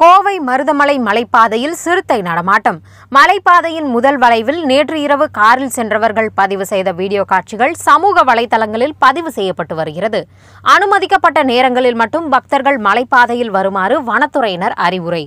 கோவை மருதமலை மலைப்பாதையில் சிறுத்தை நடமாட்டம் மலைப்பாதையின் முதல் வளைவில் நேற்று இரவு காரில் சென்றவர்கள் பதிவு செய்த வீடியோ காட்சிகள் சமூக வலைதளங்களில் பதிவு செய்யப்பட்டு வருகிறது அனுமதிக்கப்பட்ட நேரங்களில் மட்டும் பக்தர்கள் மலைப்பாதையில் வருமாறு வனத்துறையினர் அறிவுரை